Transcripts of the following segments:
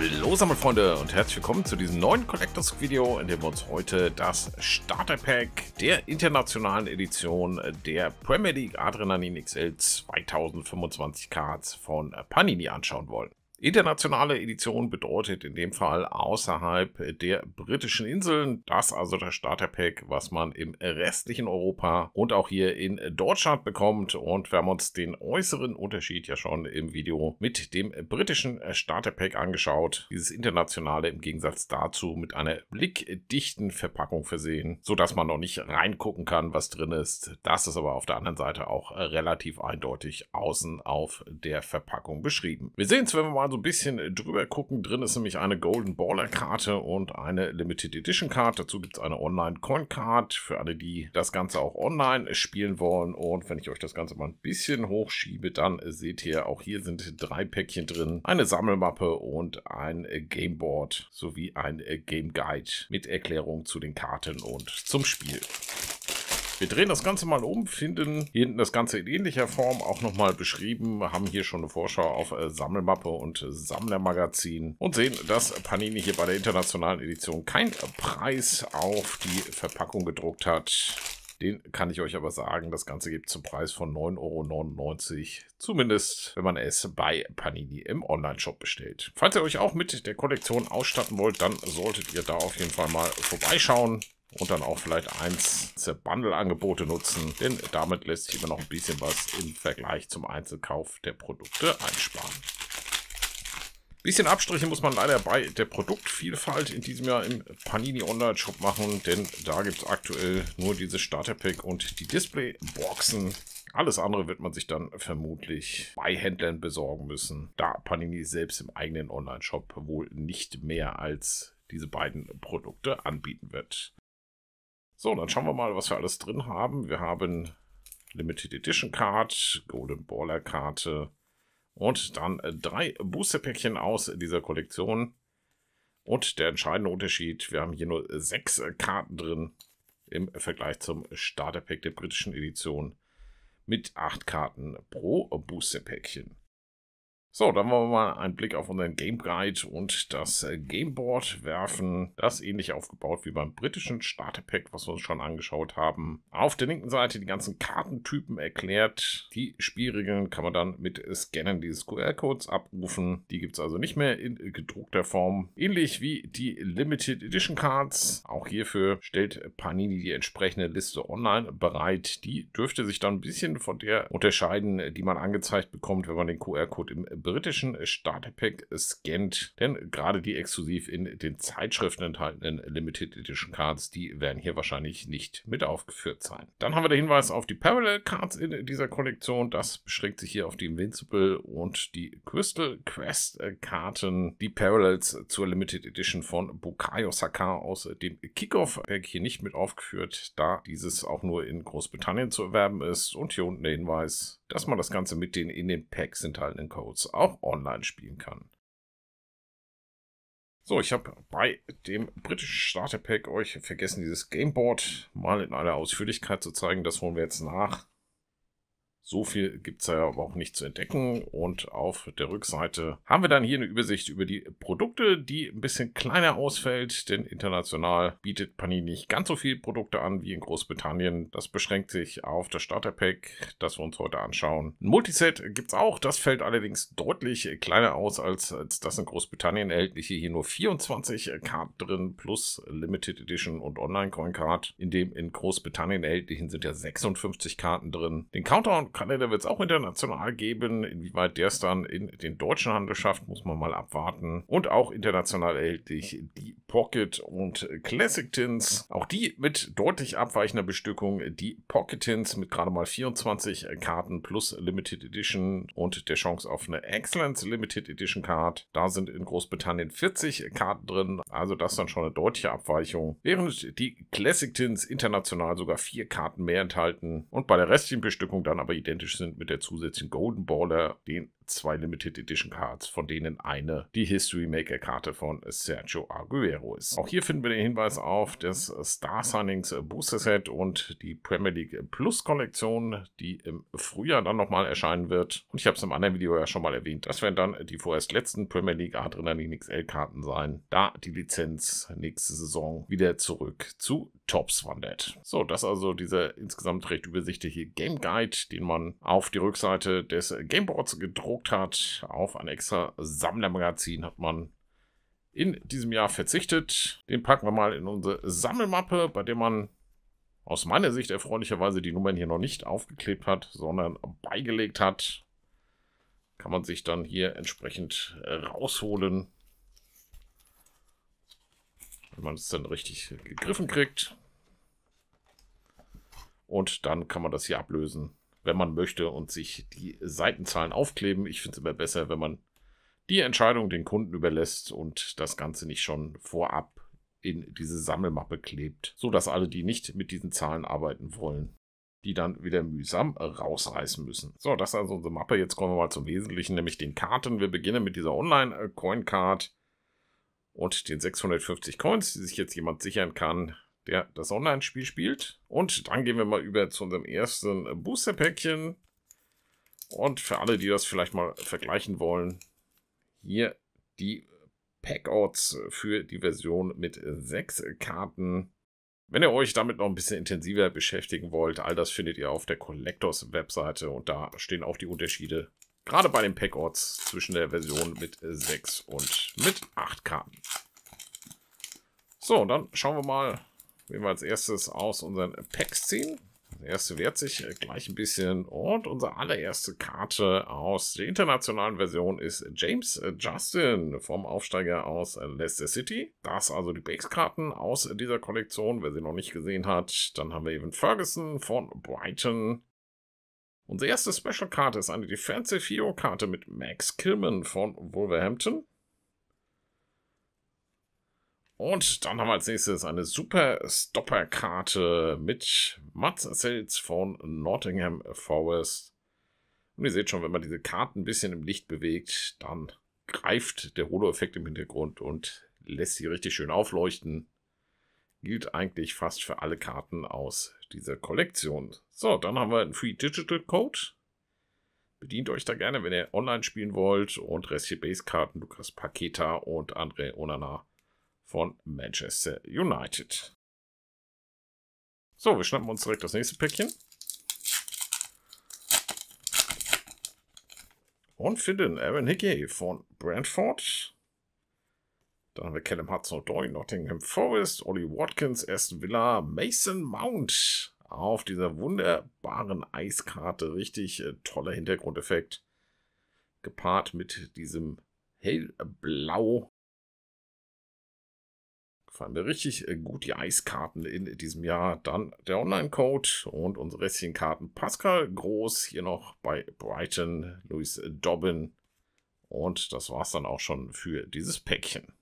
Hallo Sammelfreunde und herzlich willkommen zu diesem neuen Collectors Video, in dem wir uns heute das Starter Pack der internationalen Edition der Premier League Adrenalin XL 2025 Cards von Panini anschauen wollen. Internationale Edition bedeutet in dem Fall außerhalb der britischen Inseln. Das also das Starterpack, was man im restlichen Europa und auch hier in Deutschland bekommt. Und wir haben uns den äußeren Unterschied ja schon im Video mit dem britischen Starterpack angeschaut. Dieses internationale im Gegensatz dazu mit einer blickdichten Verpackung versehen, sodass man noch nicht reingucken kann, was drin ist. Das ist aber auf der anderen Seite auch relativ eindeutig außen auf der Verpackung beschrieben. Wir sehen es, wenn wir mal mal so ein bisschen äh, drüber gucken. Drin ist nämlich eine Golden Baller Karte und eine Limited Edition Card. Dazu gibt es eine Online Coin Card für alle, die das Ganze auch online spielen wollen. Und wenn ich euch das Ganze mal ein bisschen hochschiebe, dann seht ihr, auch hier sind drei Päckchen drin. Eine Sammelmappe und ein äh, Gameboard sowie ein äh, Game Guide mit Erklärung zu den Karten und zum Spiel. Wir drehen das Ganze mal um, finden hier hinten das Ganze in ähnlicher Form auch nochmal beschrieben. Wir haben hier schon eine Vorschau auf äh, Sammelmappe und Sammlermagazin und sehen, dass Panini hier bei der internationalen Edition keinen Preis auf die Verpackung gedruckt hat. Den kann ich euch aber sagen, das Ganze gibt zum Preis von 9,99 Euro. Zumindest, wenn man es bei Panini im Online-Shop bestellt. Falls ihr euch auch mit der Kollektion ausstatten wollt, dann solltet ihr da auf jeden Fall mal vorbeischauen und dann auch vielleicht eins der Bundle-Angebote nutzen, denn damit lässt sich immer noch ein bisschen was im Vergleich zum Einzelkauf der Produkte einsparen. Bisschen Abstriche muss man leider bei der Produktvielfalt in diesem Jahr im Panini Online Shop machen, denn da gibt es aktuell nur dieses Starterpack und die Displayboxen. Alles andere wird man sich dann vermutlich bei Händlern besorgen müssen, da Panini selbst im eigenen Online-Shop wohl nicht mehr als diese beiden Produkte anbieten wird. So, dann schauen wir mal, was wir alles drin haben. Wir haben Limited Edition Card, Golden Baller Karte und dann äh, drei Booster Päckchen aus dieser Kollektion. Und der entscheidende Unterschied, wir haben hier nur sechs äh, Karten drin im Vergleich zum Starterpack der britischen Edition mit acht Karten pro Booster Päckchen. So, dann wollen wir mal einen Blick auf unseren Game Guide und das äh, Gameboard werfen. Das ähnlich aufgebaut wie beim britischen Starterpack, was wir uns schon angeschaut haben. Auf der linken Seite die ganzen Kartentypen erklärt. Die Spielregeln kann man dann mit Scannen dieses QR-Codes abrufen. Die gibt es also nicht mehr in gedruckter Form. Ähnlich wie die Limited Edition Cards. Auch hierfür stellt Panini die entsprechende Liste online bereit. Die dürfte sich dann ein bisschen von der unterscheiden, die man angezeigt bekommt, wenn man den QR-Code im britischen Starterpack scannt, denn gerade die exklusiv in den Zeitschriften enthaltenen Limited Edition Cards, die werden hier wahrscheinlich nicht mit aufgeführt sein. Dann haben wir den Hinweis auf die Parallel Cards in dieser Kollektion. Das beschränkt sich hier auf die Invincible und die Crystal Quest äh, Karten. Die Parallels zur Limited Edition von Bukayo Saka aus dem Kickoff-Pack hier nicht mit aufgeführt, da dieses auch nur in Großbritannien zu erwerben ist. Und hier unten der Hinweis, dass man das Ganze mit den in den Packs enthaltenen Codes auch online spielen kann. So, ich habe bei dem britischen Starter-Pack euch vergessen, dieses Gameboard mal in aller Ausführlichkeit zu zeigen. Das holen wir jetzt nach. So viel gibt es ja aber auch nicht zu entdecken. Und auf der Rückseite haben wir dann hier eine Übersicht über die Produkte, die ein bisschen kleiner ausfällt, denn international bietet Panini nicht ganz so viele Produkte an wie in Großbritannien. Das beschränkt sich auf das Starterpack, das wir uns heute anschauen. Ein Multiset gibt es auch, das fällt allerdings deutlich kleiner aus als, als das in Großbritannien erhältliche. Hier nur 24 Karten drin plus Limited Edition und Online-Coin-Card. In dem in Großbritannien erhältlichen sind ja 56 Karten drin. Den Countdown Kanada wird es auch international geben. Inwieweit der es dann in den deutschen Handel schafft, muss man mal abwarten. Und auch international erhältlich die Pocket und Classic Tins. Auch die mit deutlich abweichender Bestückung. Die Pocket Tins mit gerade mal 24 Karten plus Limited Edition und der Chance auf eine Excellence Limited Edition Card. Da sind in Großbritannien 40 Karten drin. Also das dann schon eine deutliche Abweichung. Während die Classic Tins international sogar vier Karten mehr enthalten und bei der restlichen Bestückung dann aber identisch identisch sind mit der zusätzlichen Golden Baller, den zwei Limited Edition Cards, von denen eine die History Maker Karte von Sergio Aguero ist. Auch hier finden wir den Hinweis auf das Star Signings Booster Set und die Premier League Plus Kollektion, die im Frühjahr dann nochmal erscheinen wird. Und ich habe es im anderen Video ja schon mal erwähnt. Das werden dann die vorerst letzten Premier League Adrenalin XL Karten sein, da die Lizenz nächste Saison wieder zurück zu Tops wandert. So, das ist also dieser insgesamt recht übersichtliche Game Guide, den man auf die Rückseite des Gameboards gedruckt gedruckt hat. Auf ein extra Sammlermagazin hat man in diesem Jahr verzichtet. Den packen wir mal in unsere Sammelmappe, bei der man aus meiner Sicht erfreulicherweise die Nummern hier noch nicht aufgeklebt hat, sondern beigelegt hat. Kann man sich dann hier entsprechend rausholen, wenn man es dann richtig gegriffen kriegt. Und dann kann man das hier ablösen wenn man möchte und sich die Seitenzahlen aufkleben. Ich finde es immer besser, wenn man die Entscheidung den Kunden überlässt und das Ganze nicht schon vorab in diese Sammelmappe klebt, sodass alle, die nicht mit diesen Zahlen arbeiten wollen, die dann wieder mühsam rausreißen müssen. So, das ist also unsere Mappe. Jetzt kommen wir mal zum Wesentlichen, nämlich den Karten. Wir beginnen mit dieser Online-Coin-Card und den 650 Coins, die sich jetzt jemand sichern kann der das Online-Spiel spielt. Und dann gehen wir mal über zu unserem ersten Booster-Päckchen. Und für alle, die das vielleicht mal vergleichen wollen, hier die Packouts für die Version mit sechs Karten. Wenn ihr euch damit noch ein bisschen intensiver beschäftigen wollt, all das findet ihr auf der Collectors Webseite und da stehen auch die Unterschiede, gerade bei den Packouts, zwischen der Version mit 6 und mit 8 Karten. So, dann schauen wir mal, wenn wir als erstes aus unseren Packs ziehen. Der erste wehrt sich gleich ein bisschen. Und unsere allererste Karte aus der internationalen Version ist James Justin vom Aufsteiger aus Leicester City. Das also die Base-Karten aus dieser Kollektion, wer sie noch nicht gesehen hat. Dann haben wir eben Ferguson von Brighton. Unsere erste Special-Karte ist eine Defensive Hero-Karte mit Max Kilman von Wolverhampton. Und dann haben wir als nächstes eine super Stopper-Karte mit Mats Sales von Nottingham Forest. Und ihr seht schon, wenn man diese Karten ein bisschen im Licht bewegt, dann greift der Holo-Effekt im Hintergrund und lässt sie richtig schön aufleuchten. Gilt eigentlich fast für alle Karten aus dieser Kollektion. So, dann haben wir einen Free Digital Code. Bedient euch da gerne, wenn ihr online spielen wollt. Und Rest hier Base-Karten, Lukas Paketa und André Onana von Manchester United. So, wir schnappen uns direkt das nächste Päckchen. Und finden Aaron Hickey von Brentford. Dann haben wir Callum Hudson-Odoi, Nottingham Forest, Ollie Watkins, Aston Villa, Mason Mount. Auf dieser wunderbaren Eiskarte. Richtig äh, toller Hintergrundeffekt. Gepaart mit diesem hellblau Gefallen mir richtig äh, gut die Eiskarten in diesem Jahr. Dann der Online-Code und unsere restlichen Karten. Pascal Groß hier noch bei Brighton, Louis Dobbin. Und das war es dann auch schon für dieses Päckchen.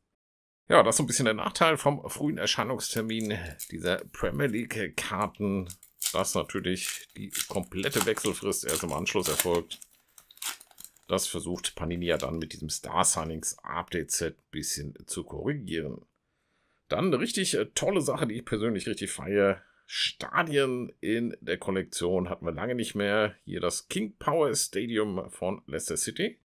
Ja, das ist ein bisschen der Nachteil vom frühen Erscheinungstermin dieser Premier League-Karten, dass natürlich die komplette Wechselfrist erst im Anschluss erfolgt. Das versucht Panini ja dann mit diesem Star Signings Update Set ein bisschen zu korrigieren. Dann eine richtig äh, tolle Sache, die ich persönlich richtig feiere. Stadien in der Kollektion hatten wir lange nicht mehr. Hier das King Power Stadium von Leicester City.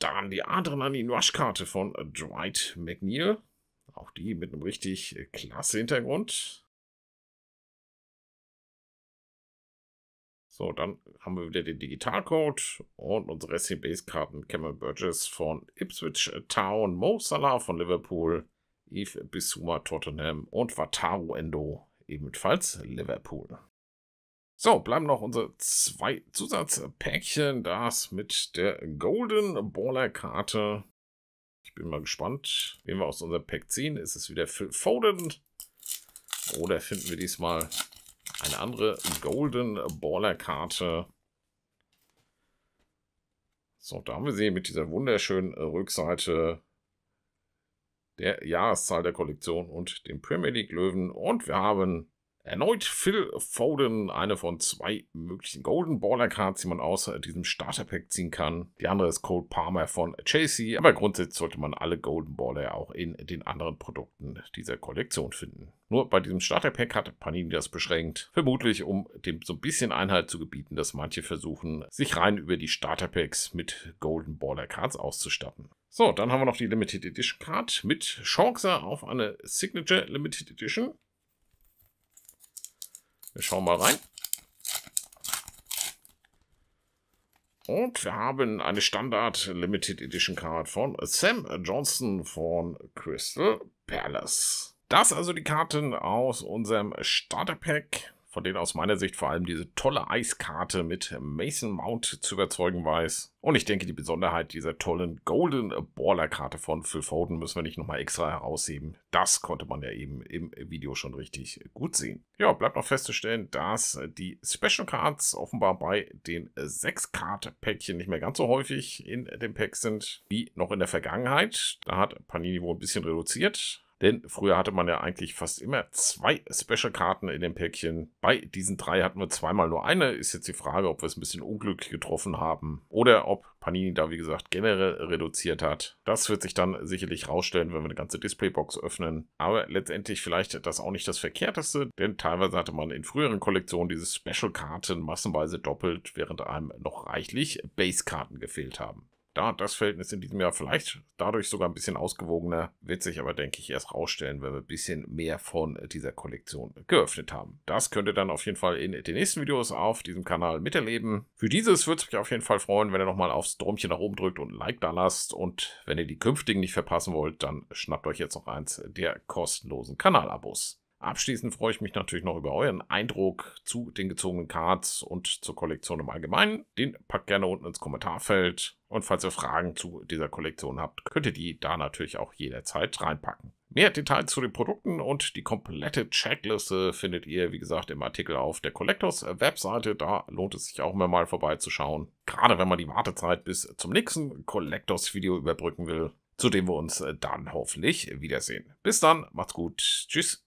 Dann die Adrenalin Rush Karte von Dwight McNeil. Auch die mit einem richtig äh, klasse Hintergrund. So, dann haben wir wieder den Digitalcode und unsere SCBs-Karten Cameron Burgess von Ipswich Town, Mo Salah von Liverpool, Eve Bissouma Tottenham und Wataru Endo ebenfalls Liverpool. So, bleiben noch unsere zwei Zusatzpäckchen, das mit der Golden Baller Karte. Ich bin mal gespannt, wen wir aus unserem Pack ziehen. Ist es wieder Phil Foden oder finden wir diesmal eine andere Golden Baller Karte. So, da haben wir sie mit dieser wunderschönen äh, Rückseite der Jahreszahl der Kollektion und dem Premier League Löwen. Und wir haben Erneut Phil Foden, eine von zwei möglichen Golden Baller Cards, die man aus äh, diesem Starter Pack ziehen kann. Die andere ist Cole Palmer von Chasey, aber grundsätzlich sollte man alle Golden Baller auch in den anderen Produkten dieser Kollektion finden. Nur bei diesem Starter Pack hat Panini das beschränkt, vermutlich um dem so ein bisschen Einhalt zu gebieten, dass manche versuchen, sich rein über die Starter Packs mit Golden Baller Cards auszustatten. So, dann haben wir noch die Limited Edition Card mit Chance auf eine Signature Limited Edition. Wir schauen mal rein. Und wir haben eine Standard Limited Edition Card von Sam Johnson von Crystal Palace. Das also die Karten aus unserem Starter Pack von denen aus meiner Sicht vor allem diese tolle Eiskarte mit Mason Mount zu überzeugen weiß. Und ich denke, die Besonderheit dieser tollen Golden Baller-Karte von Phil Foden müssen wir nicht nochmal extra herausheben. Das konnte man ja eben im Video schon richtig gut sehen. Ja, bleibt noch festzustellen, dass die Special Cards offenbar bei den 6-Card-Päckchen nicht mehr ganz so häufig in dem Pack sind wie noch in der Vergangenheit. Da hat Panini wohl ein bisschen reduziert. Denn früher hatte man ja eigentlich fast immer zwei Special-Karten in dem Päckchen. Bei diesen drei hatten wir zweimal nur eine. Ist jetzt die Frage, ob wir es ein bisschen unglücklich getroffen haben oder ob Panini da, wie gesagt, generell reduziert hat. Das wird sich dann sicherlich rausstellen, wenn wir eine ganze Displaybox öffnen. Aber letztendlich vielleicht das auch nicht das Verkehrteste, denn teilweise hatte man in früheren Kollektionen diese Special-Karten massenweise doppelt, während einem noch reichlich Base-Karten gefehlt haben da das Verhältnis in diesem Jahr vielleicht dadurch sogar ein bisschen ausgewogener, wird sich aber, denke ich, erst rausstellen, wenn wir ein bisschen mehr von dieser Kollektion geöffnet haben. Das könnt ihr dann auf jeden Fall in den nächsten Videos auf diesem Kanal miterleben. Für dieses würde es mich auf jeden Fall freuen, wenn ihr nochmal aufs Däumchen nach oben drückt und ein Like da lasst. Und wenn ihr die künftigen nicht verpassen wollt, dann schnappt euch jetzt noch eins der kostenlosen Kanalabos. Abschließend freue ich mich natürlich noch über euren Eindruck zu den gezogenen Cards und zur Kollektion im Allgemeinen. Den packt gerne unten ins Kommentarfeld. Und falls ihr Fragen zu dieser Kollektion habt, könnt ihr die da natürlich auch jederzeit reinpacken. Mehr Details zu den Produkten und die komplette Checkliste findet ihr, wie gesagt, im Artikel auf der Collectors Webseite. Da lohnt es sich auch immer mal vorbeizuschauen. Gerade wenn man die Wartezeit bis zum nächsten Collectors Video überbrücken will, zu dem wir uns dann hoffentlich wiedersehen. Bis dann, macht's gut. Tschüss.